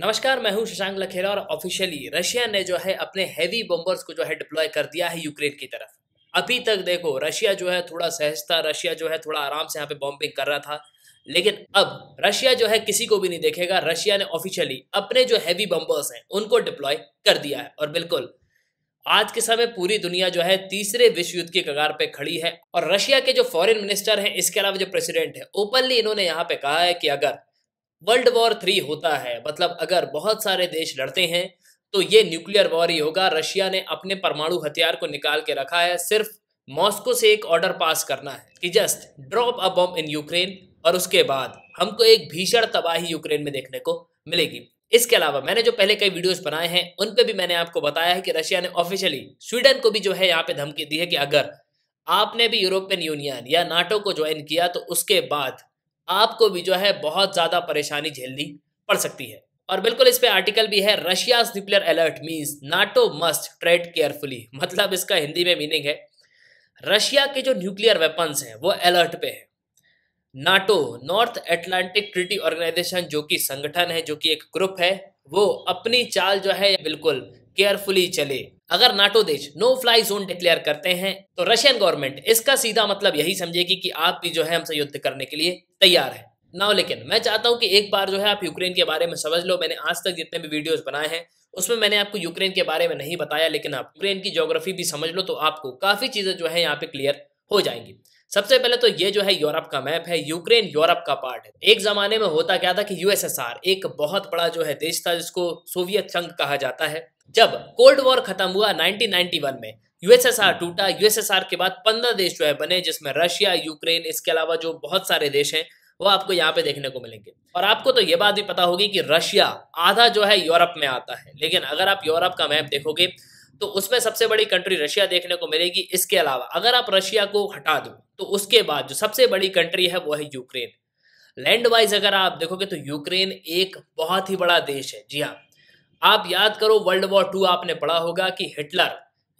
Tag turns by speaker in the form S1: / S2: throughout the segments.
S1: नमस्कार मैं हूं शशांक लखेरा और ऑफिशियली रशिया ने जो है अपने हैवी बम्बर्स को जो है डिप्लॉय कर दिया है यूक्रेन की तरफ अभी तक देखो रशिया जो है थोड़ा सहजता रशिया जो है थोड़ा आराम से यहाँ पे बॉम्बिंग कर रहा था लेकिन अब रशिया जो है किसी को भी नहीं देखेगा रशिया ने ऑफिशियली अपने जो हैवी बम्बर्स हैं उनको डिप्लॉय कर दिया है और बिल्कुल आज के समय पूरी दुनिया जो है तीसरे विश्व युद्ध के कगार पे खड़ी है और रशिया के जो फॉरेन मिनिस्टर हैं इसके अलावा जो प्रेसिडेंट है ओपनली इन्होंने यहाँ पे कहा है कि अगर वर्ल्ड वॉर थ्री होता है मतलब अगर बहुत सारे देश लड़ते हैं तो ये न्यूक्लियर वॉर ही होगा रशिया ने अपने परमाणु हथियार को निकाल के रखा है सिर्फ मॉस्को से एक ऑर्डर पास करना है कि just drop a bomb in Ukraine और उसके बाद हमको एक भीषण तबाही यूक्रेन में देखने को मिलेगी इसके अलावा मैंने जो पहले कई वीडियोस बनाए हैं उन पे भी मैंने आपको बताया है कि रशिया ने ऑफिशियली स्वीडन को भी जो है यहाँ पे धमकी दी है कि अगर आपने भी यूरोपियन यूनियन या नाटो को ज्वाइन किया तो उसके बाद आपको भी जो है बहुत ज़्यादा परेशानी झेलनी पड़ सकती है और बिल्कुल इस पे आर्टिकल भी है Russia nuclear alert means NATO must tread carefully मतलब इसका हिंदी में मीनिंग है रशिया के जो न्यूक्लियर वेपन्स हैं वो अलर्ट पे हैं NATO North Atlantic treaty organisation जो कि संगठन है जो कि एक ग्रुप है वो अपनी चाल जो है बिल्कुल केयरफुली चले अगर नाटो देश नो फ्लाई जोन डिक्लेयर करते हैं तो रशियन गवर्नमेंट इसका सीधा मतलब यही समझेगी कि आप भी जो है हमसे युद्ध करने के लिए तैयार है नाउ लेकिन मैं चाहता हूं कि एक बार जो है आप यूक्रेन के बारे में समझ लो मैंने आज तक जितने भी वीडियोस बनाए हैं उसमें मैंने आपको यूक्रेन के बारे में नहीं बताया लेकिन आप यूक्रेन की जोग्राफी भी समझ लो तो आपको काफ़ी चीज़ें जो है यहाँ पे क्लियर हो जाएंगी सबसे पहले तो ये जो है यूरोप का मैप है यूक्रेन यूरोप का पार्ट है एक जमाने में होता क्या था कि यूएसएसआर एक बहुत बड़ा जो है देश था जिसको सोवियत संघ कहा जाता है जब कोल्ड वॉर खत्म हुआ 1991 में यूएसएसआर टूटा यूएसएसआर के बाद पंद्रह देश जो है बने जिसमें रशिया यूक्रेन इसके अलावा जो बहुत सारे देश हैं वो आपको यहाँ पे देखने को मिलेंगे और आपको तो ये बात भी पता होगी कि रशिया आधा जो है यूरोप में आता है लेकिन अगर आप यूरोप का मैप देखोगे तो उसमें सबसे बड़ी कंट्री रशिया देखने को मिलेगी इसके अलावा अगर आप रशिया को हटा दो तो उसके बाद जो सबसे बड़ी कंट्री है वो है यूक्रेन लैंड वाइज अगर आप देखोगे तो यूक्रेन एक बहुत ही बड़ा देश है जी हाँ आप याद करो वर्ल्ड वॉर टू आपने पढ़ा होगा कि हिटलर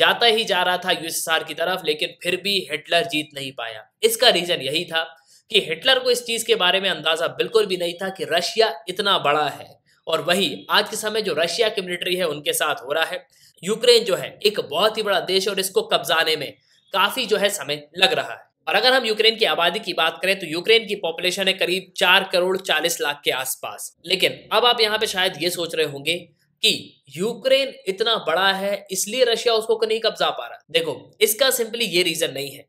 S1: जाता ही जा रहा था यूएसएसआर की तरफ लेकिन फिर भी हिटलर जीत नहीं पाया इसका रीजन यही था कि हिटलर को इस चीज के बारे में अंदाजा बिल्कुल भी नहीं था कि रशिया इतना बड़ा है और वही आज के समय जो रशिया की मिलिट्री है उनके साथ हो रहा है यूक्रेन जो है एक बहुत ही बड़ा देश और इसको कब्जाने में काफी जो है समय लग रहा है और अगर हम यूक्रेन की आबादी की बात करें तो यूक्रेन की पॉपुलेशन है करीब चार करोड़ चालीस लाख के आसपास लेकिन अब आप यहाँ पे शायद ये सोच रहे होंगे कि यूक्रेन इतना बड़ा है इसलिए रशिया उसको नहीं कब्जा पा रहा देखो इसका सिंपली ये रीजन नहीं है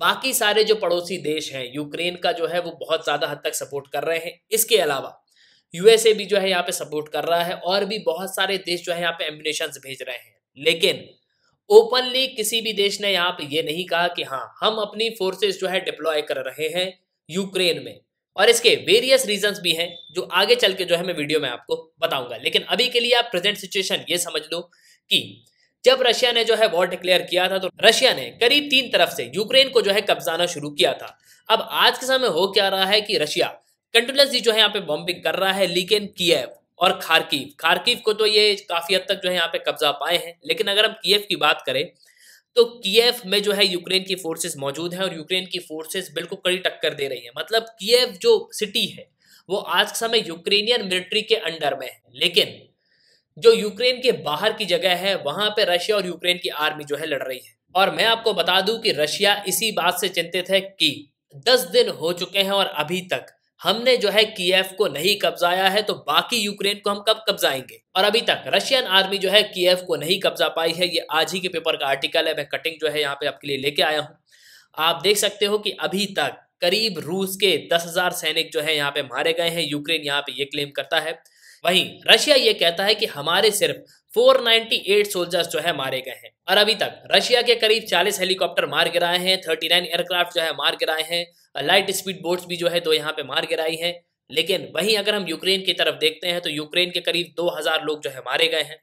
S1: बाकी सारे जो पड़ोसी देश हैं यूक्रेन का जो है वो बहुत ज्यादा हद तक सपोर्ट कर रहे हैं इसके अलावा यूएसए भी जो है यहाँ पे सपोर्ट कर रहा है और भी बहुत सारे देश जो है यहाँ पे एम्बुलेशन भेज रहे हैं लेकिन ओपनली किसी भी देश ने यहाँ पे ये नहीं कहा कि हाँ हम अपनी फोर्सेस जो है डिप्लॉय कर रहे हैं यूक्रेन में और इसके वेरियस रीजंस भी हैं जो आगे चल के जो है मैं वीडियो में आपको बताऊंगा लेकिन अभी के लिए आप प्रेजेंट सिचुएशन ये समझ लो कि जब रशिया ने जो है वॉर डिक्लेयर किया था तो रशिया ने करीब तीन तरफ से यूक्रेन को जो है कब्जाना शुरू किया था अब आज के समय हो क्या रहा है कि रशिया कंटिन्यूसली जो है यहाँ पे बॉम्बिंग कर रहा है लेकिन किएव और खारकीव खारकीव को तो ये काफी हद तक जो है यहाँ पे कब्जा पाए हैं लेकिन अगर हम कीव की बात करें तो कीव में जो है यूक्रेन की फोर्सेस मौजूद हैं और यूक्रेन की फोर्सेस बिल्कुल कड़ी टक्कर दे रही है मतलब कीव जो सिटी है वो आज के समय यूक्रेनियन मिलिट्री के अंडर में है लेकिन जो यूक्रेन के बाहर की जगह है वहां पर रशिया और यूक्रेन की आर्मी जो है लड़ रही है और मैं आपको बता दूं कि रशिया इसी बात से चिंतित है कि दस दिन हो चुके हैं और अभी तक हमने जो है कीयफ को नहीं कब्जाया है तो बाकी यूक्रेन को हम कब कब्जाएंगे और अभी तक रशियन आर्मी जो है कीयफ को नहीं कब्जा पाई है ये आज ही के पेपर का आर्टिकल है मैं कटिंग जो है यहाँ पे आपके लिए लेके आया हूँ आप देख सकते हो कि अभी तक करीब रूस के दस हजार सैनिक जो है यहाँ पे मारे गए हैं यूक्रेन यहाँ पे ये क्लेम करता है वहीं रशिया ये कहता है कि हमारे सिर्फ 498 सोल्जर्स जो है मारे गए हैं और अभी तक रशिया के करीब 40 हेलीकॉप्टर मार गिराए हैं 39 एयरक्राफ्ट जो है मार गिराए हैं लाइट स्पीड बोट्स भी जो है दो यहाँ पे मार गिराई है लेकिन वहीं अगर हम यूक्रेन की तरफ देखते हैं तो यूक्रेन के करीब 2000 लोग जो है मारे गए हैं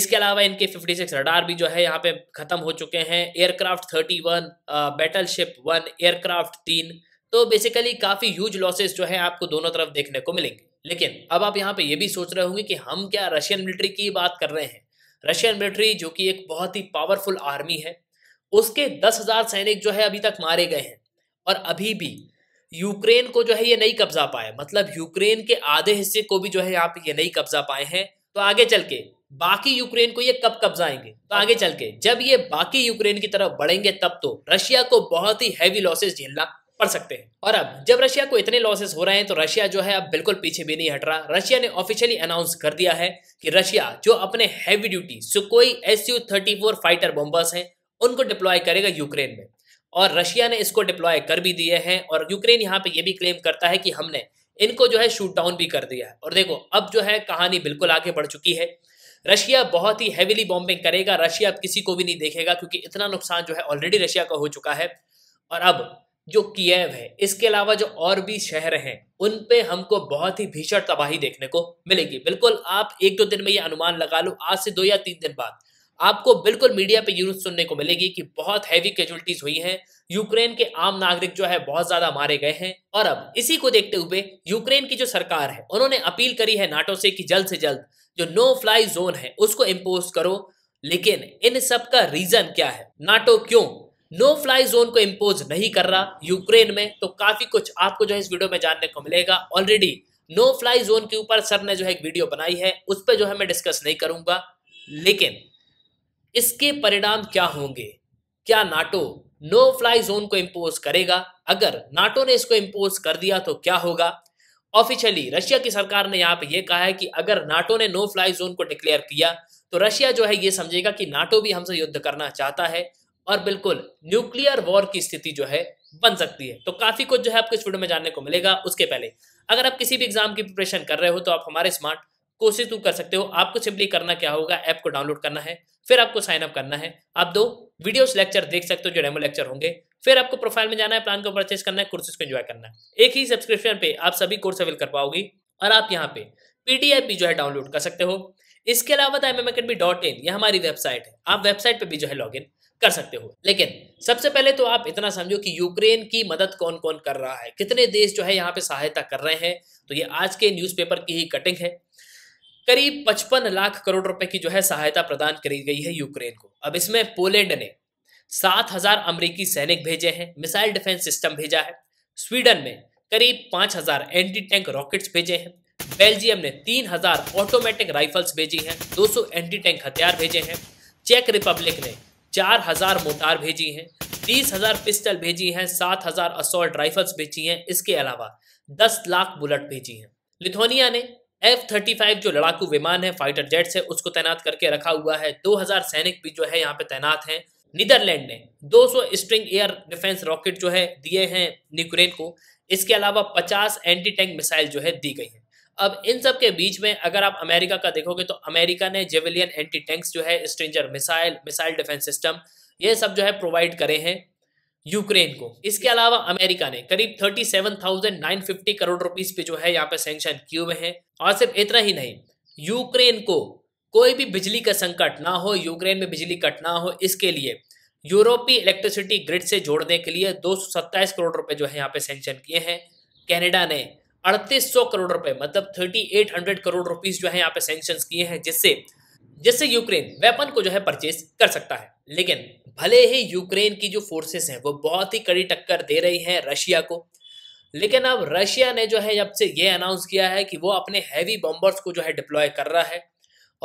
S1: इसके अलावा इनके 56 रडार भी जो है यहाँ पे खत्म हो चुके हैं aircraft 31 battle ship one aircraft तीन तो बेसिकली काफ़ी ह्यूज लॉसेस जो है आपको दोनों तरफ देखने को मिलेंगे लेकिन अब आप यहाँ पे ये भी सोच रहे होंगे कि हम क्या रशियन मिलिट्री की बात कर रहे हैं रशियन मिलिट्री जो कि एक बहुत ही पावरफुल आर्मी है उसके दस हज़ार सैनिक जो है अभी तक मारे गए हैं और अभी भी यूक्रेन को जो है ये नहीं कब्जा पाए मतलब यूक्रेन के आधे हिस्से को भी जो है यहाँ पे ये नहीं कब्जा पाए हैं तो आगे चल के बाकी यूक्रेन को ये कब कब्जाएंगे तो आगे चल के जब ये बाकी यूक्रेन की तरफ बढ़ेंगे तब तो रशिया को बहुत ही हैवी लॉसेस झेलना पढ़ सकते हैं और अब जब रशिया को इतने लॉसेस हो रहे हैं तो रशिया जो है अब बिल्कुल पीछे भी नहीं हट रहा रशिया ने ऑफिशियली अनाउंस कर दिया है कि रशिया जो अपने heavy duty Sukhoi S U thirty four fighter bombers हैं उनको डिप्लॉय करेगा यूक्रेन में और रशिया ने इसको डिप्लॉय कर भी दिए हैं और यूक्रेन यहाँ पे ये भी क्लेम करता है कि हमने इनको जो है शूट डाउन भी कर दिया और देखो अब जो है कहानी बिल्कुल आगे बढ़ चुकी है रशिया बहुत ही हैविली बॉम्बिंग करेगा रशिया अब किसी को भी नहीं देखेगा क्योंकि इतना नुकसान जो है ऑलरेडी रशिया का हो चुका है और अब जो किएव है इसके अलावा जो और भी शहर हैं उन पे हमको बहुत ही भीषण तबाही देखने को मिलेगी बिल्कुल आप एक दो दिन में ये अनुमान लगा लो आज से दो या तीन दिन बाद आपको बिल्कुल मीडिया पे यूज सुनने को मिलेगी कि बहुत हैवी कैजुअलिटीज हुई हैं यूक्रेन के आम नागरिक जो है बहुत ज्यादा मारे गए हैं और अब इसी को देखते हुए यूक्रेन की जो सरकार है उन्होंने अपील करी है नाटो से कि जल्द से जल्द जो नो फ्लाई जोन है उसको इम्पोज करो लेकिन इन सब का रीजन क्या है नाटो क्यों नो फ्लाई जोन को इम्पोज नहीं कर रहा यूक्रेन में तो काफी कुछ आपको जो है इस वीडियो में जानने को मिलेगा ऑलरेडी नो फ्लाई जोन के ऊपर सर ने जो है एक वीडियो बनाई है उस पर जो है मैं डिस्कस नहीं करूंगा लेकिन इसके परिणाम क्या होंगे क्या नाटो नो फ्लाई जोन को इम्पोज करेगा अगर नाटो ने इसको इम्पोज कर दिया तो क्या होगा ऑफिशियली रशिया की सरकार ने यहां पर यह कहा है कि अगर नाटो ने नो फ्लाई जोन को डिक्लेयर किया तो रशिया जो है ये समझेगा कि नाटो भी हमसे युद्ध करना चाहता है और बिल्कुल न्यूक्लियर वॉर की स्थिति जो है बन सकती है तो काफ़ी कुछ जो है आपको इस वीडियो में जानने को मिलेगा उसके पहले अगर आप किसी भी एग्जाम की प्रिपरेशन कर रहे हो तो आप हमारे स्मार्ट कोशिश तो कर सकते हो आपको सिंपली करना क्या होगा ऐप को डाउनलोड करना है फिर आपको साइन अप करना है आप दो वीडियोस लेक्चर देख सकते हो जो डेमो लेक्चर होंगे फिर आपको प्रोफाइल में जाना है प्लान को परचेज करना है कोर्सेज को एंजॉय करना है एक ही सब्सक्रिप्शन पे आप सभी कोर्स अवेल कर पाओगी और आप यहाँ पे पीडीएफ भी जो है डाउनलोड कर सकते हो इसके अलावा एम एम डॉट इन हमारी वेबसाइट है आप वेबसाइट पर भी जो है लॉग इन कर सकते हो लेकिन सबसे पहले तो आप इतना समझो कि यूक्रेन की मदद कौन कौन कर रहा है कितने देश जो है यहाँ पे सहायता कर रहे हैं तो ये आज के न्यूज़पेपर की ही कटिंग है करीब 55 लाख करोड़ रुपए की जो है सहायता प्रदान करी गई है यूक्रेन को अब इसमें पोलैंड ने सात हजार अमरीकी सैनिक भेजे हैं मिसाइल डिफेंस सिस्टम भेजा है स्वीडन में करीब पांच हजार एंटी टैंक रॉकेट्स भेजे हैं बेल्जियम ने तीन हजार ऑटोमेटिक राइफल्स भेजी हैं 200 एंटी टैंक हथियार भेजे हैं चेक रिपब्लिक ने चार हज़ार मोटार भेजी हैं तीस हज़ार पिस्टल भेजी हैं सात हज़ार असोल्ट राइफल्स भेजी हैं इसके अलावा दस लाख बुलेट भेजी हैं लिथुआनिया ने एफ थर्टी फाइव जो लड़ाकू विमान है फाइटर जेट्स है उसको तैनात करके रखा हुआ है दो हजार सैनिक भी जो है यहाँ पे तैनात हैं नीदरलैंड ने 200 स्ट्रिंग एयर डिफेंस रॉकेट जो है दिए हैं यूक्रेन को इसके अलावा 50 एंटी टैंक मिसाइल जो है दी गई है अब इन सब के बीच में अगर आप अमेरिका का देखोगे तो अमेरिका ने जेवेलियन एंटी टैंक्स जो है stinger missile missile defence system ये सब जो है प्रोवाइड करे हैं यूक्रेन को इसके अलावा अमेरिका ने करीब 37,950 करोड़ रुपीस पे जो है यहाँ पे सेंक्शन किए हुए हैं और सिर्फ इतना ही नहीं यूक्रेन को कोई भी बिजली का संकट ना हो यूक्रेन में बिजली कट ना हो इसके लिए यूरोपीय इलेक्ट्रिसिटी ग्रिड से जोड़ने के लिए दो करोड़ रुपए जो है यहाँ पे सेंक्शन किए हैं कैनेडा ने अड़तीस सौ करोड़ रुपए मतलब thirty eight hundred crore rupees जो है यहाँ पे सेंक्शन किए हैं जिससे जिससे यूक्रेन वेपन को जो है परचेज कर सकता है लेकिन भले ही यूक्रेन की जो फोर्सेस हैं वो बहुत ही कड़ी टक्कर दे रही हैं रशिया को लेकिन अब रशिया ने जो है जब से ये अनाउंस किया है कि वो अपने हैवी बॉम्बर्स को जो है डिप्लॉय कर रहा है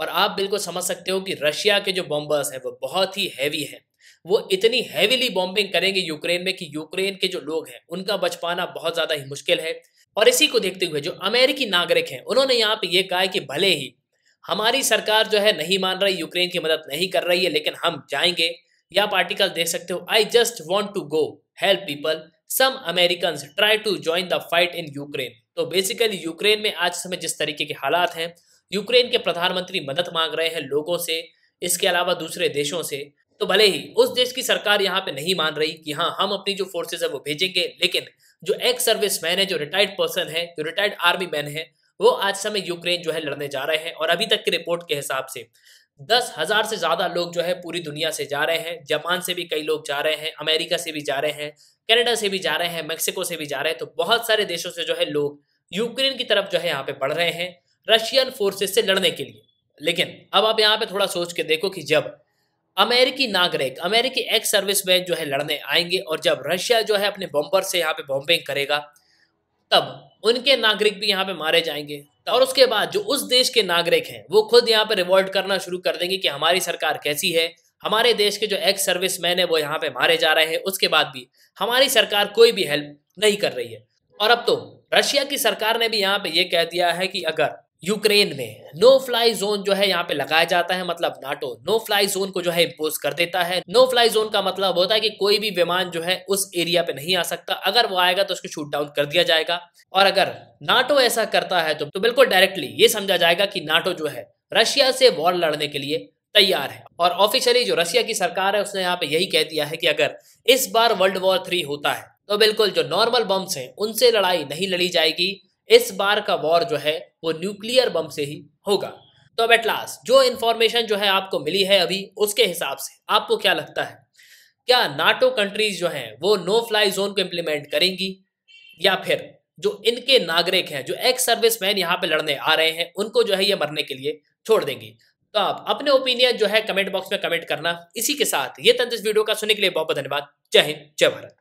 S1: और आप बिल्कुल समझ सकते हो कि रशिया के जो बॉम्बर्स हैं वो बहुत ही हैवी हैं वो इतनी हैवीली बॉम्बिंग करेंगे यूक्रेन में कि यूक्रेन के जो लोग हैं उनका बच पाना बहुत ज़्यादा ही मुश्किल है और इसी को देखते हुए जो अमेरिकी नागरिक हैं उन्होंने यहाँ पे ये कहा है कि भले ही हमारी सरकार जो है नहीं मान रही यूक्रेन की मदद नहीं कर रही है लेकिन हम जाएंगे या आप आर्टिकल देख सकते हो I just want to go help people some American try to join the fight in Ukraine तो बेसिकली यूक्रेन में आज समय जिस तरीके के हालात हैं यूक्रेन के प्रधानमंत्री मदद मांग रहे हैं लोगों से इसके अलावा दूसरे देशों से तो भले ही उस देश की सरकार यहाँ पे नहीं मान रही कि हाँ हम अपनी जो फोर्सेज है वो भेजेंगे लेकिन जो एक्स सर्विस मैन है जो रिटायर्ड पर्सन है जो रिटायर्ड आर्मी मैन है वो आज समय यूक्रेन जो है लड़ने जा रहे हैं और अभी तक की रिपोर्ट के हिसाब से दस हजार से ज्यादा लोग जो है पूरी दुनिया से जा रहे हैं जापान से भी कई लोग जा रहे हैं अमेरिका से भी जा रहे हैं कनाडा से भी जा रहे हैं मेक्सिको से भी जा रहे हैं तो बहुत सारे देशों से जो है लोग यूक्रेन की तरफ जो है यहाँ पे बढ़ रहे हैं रशियन फोर्सेस से लड़ने के लिए लेकिन अब आप यहाँ पे थोड़ा सोच के देखो कि जब अमेरिकी नागरिक अमेरिकी एक्स सर्विस मैन जो है लड़ने आएंगे और जब रशिया जो है अपने बॉम्बर से यहाँ पे बॉम्बिंग करेगा तब उनके नागरिक भी यहाँ पे मारे जाएंगे और उसके बाद जो उस देश के नागरिक हैं वो खुद यहाँ पे रिवोल्ट करना शुरू कर देंगे कि हमारी सरकार कैसी है हमारे देश के जो एक्स सर्विस मैन है वो यहाँ पे मारे जा रहे हैं उसके बाद भी हमारी सरकार कोई भी हेल्प नहीं कर रही है और अब तो रशिया की सरकार ने भी यहाँ पे ये कह दिया है कि अगर यूक्रेन में नो फ्लाई जोन जो है यहाँ पे लगाया जाता है मतलब नाटो नो फ्लाई जोन को जो है इम्पोज कर देता है नो फ्लाई जोन का मतलब होता है कि कोई भी विमान जो है उस एरिया पे नहीं आ सकता अगर वो आएगा तो उसको शूट डाउन कर दिया जाएगा और अगर नाटो ऐसा करता है तो, तो बिल्कुल डायरेक्टली ये समझा जाएगा कि नाटो जो है रशिया से वॉर लड़ने के लिए तैयार है और ऑफिशियली जो रशिया की सरकार है उसने यहाँ पे यही कह दिया है कि अगर इस बार वर्ल्ड वॉर थ्री होता है तो बिल्कुल जो नॉर्मल बम्स हैं उनसे लड़ाई नहीं लड़ी जाएगी इस बार का वॉर जो है वो न्यूक्लियर बम से ही होगा तो अब एट लास्ट जो इन्फॉर्मेशन जो है आपको मिली है अभी उसके हिसाब से आपको क्या लगता है क्या नाटो कंट्रीज जो हैं वो नो फ्लाई जोन को इम्प्लीमेंट करेंगी या फिर जो इनके नागरिक हैं जो एक्स सर्विस मैन यहाँ पे लड़ने आ रहे हैं उनको जो है ये मरने के लिए छोड़ देंगी तो आप अपने ओपिनियन जो है कमेंट बॉक्स में कमेंट करना इसी के साथ ये तंत्र वीडियो का सुनने के लिए बहुत बहुत धन्यवाद जय हिंद जय भारत